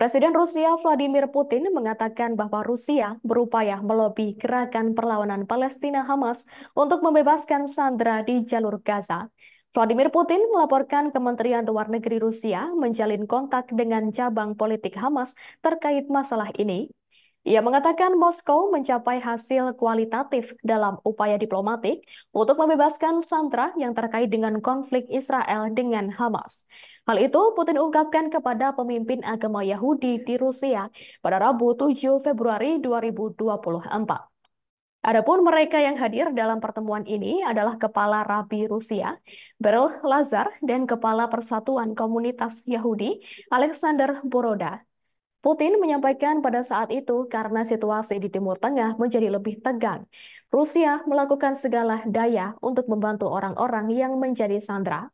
Presiden Rusia Vladimir Putin mengatakan bahwa Rusia berupaya melobi gerakan perlawanan Palestina Hamas untuk membebaskan Sandra di jalur Gaza. Vladimir Putin melaporkan Kementerian Luar Negeri Rusia menjalin kontak dengan cabang politik Hamas terkait masalah ini ia mengatakan Moskow mencapai hasil kualitatif dalam upaya diplomatik untuk membebaskan Sandra yang terkait dengan konflik Israel dengan Hamas. Hal itu Putin ungkapkan kepada pemimpin agama Yahudi di Rusia pada Rabu 7 Februari 2024. Adapun mereka yang hadir dalam pertemuan ini adalah Kepala Rabi Rusia, Beryl Lazar, dan Kepala Persatuan Komunitas Yahudi, Alexander Boroda. Putin menyampaikan pada saat itu karena situasi di Timur Tengah menjadi lebih tegang. Rusia melakukan segala daya untuk membantu orang-orang yang menjadi sandra.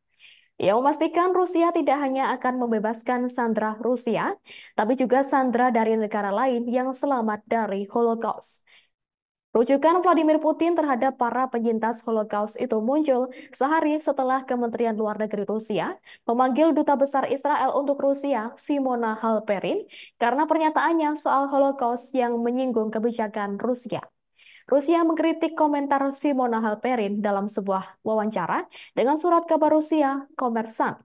Ia memastikan Rusia tidak hanya akan membebaskan sandra Rusia, tapi juga sandra dari negara lain yang selamat dari Holocaust. Rujukan Vladimir Putin terhadap para penyintas Holocaust itu muncul sehari setelah Kementerian Luar Negeri Rusia memanggil Duta Besar Israel untuk Rusia, Simona Halperin, karena pernyataannya soal Holocaust yang menyinggung kebijakan Rusia. Rusia mengkritik komentar Simona Halperin dalam sebuah wawancara dengan surat kabar Rusia, Komersant.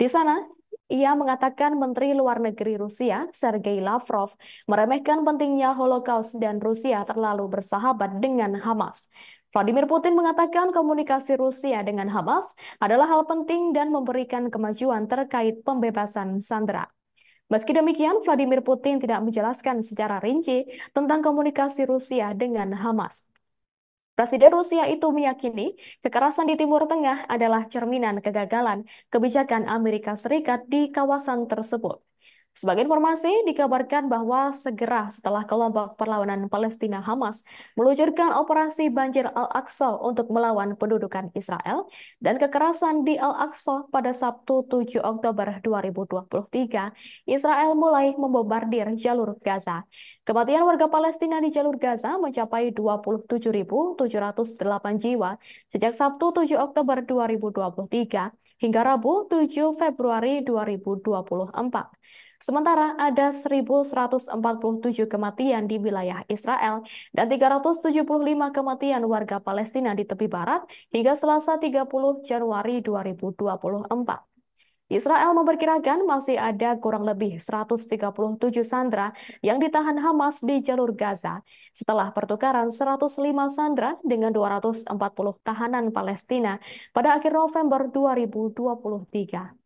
Di sana, ia mengatakan Menteri Luar Negeri Rusia, Sergei Lavrov, meremehkan pentingnya Holocaust dan Rusia terlalu bersahabat dengan Hamas. Vladimir Putin mengatakan komunikasi Rusia dengan Hamas adalah hal penting dan memberikan kemajuan terkait pembebasan sandera. Meski demikian, Vladimir Putin tidak menjelaskan secara rinci tentang komunikasi Rusia dengan Hamas. Presiden Rusia itu meyakini kekerasan di Timur Tengah adalah cerminan kegagalan kebijakan Amerika Serikat di kawasan tersebut. Sebagai informasi, dikabarkan bahwa segera setelah kelompok perlawanan Palestina Hamas meluncurkan operasi banjir Al-Aqsa untuk melawan pendudukan Israel dan kekerasan di Al-Aqsa pada Sabtu 7 Oktober 2023, Israel mulai membombardir jalur Gaza. Kematian warga Palestina di jalur Gaza mencapai 27.708 jiwa sejak Sabtu 7 Oktober 2023 hingga Rabu 7 Februari 2024. Sementara ada 1.147 kematian di wilayah Israel dan 375 kematian warga Palestina di tepi barat hingga Selasa 30 Januari 2024. Israel memperkirakan masih ada kurang lebih 137 sandera yang ditahan Hamas di jalur Gaza setelah pertukaran 105 sandera dengan 240 tahanan Palestina pada akhir November 2023.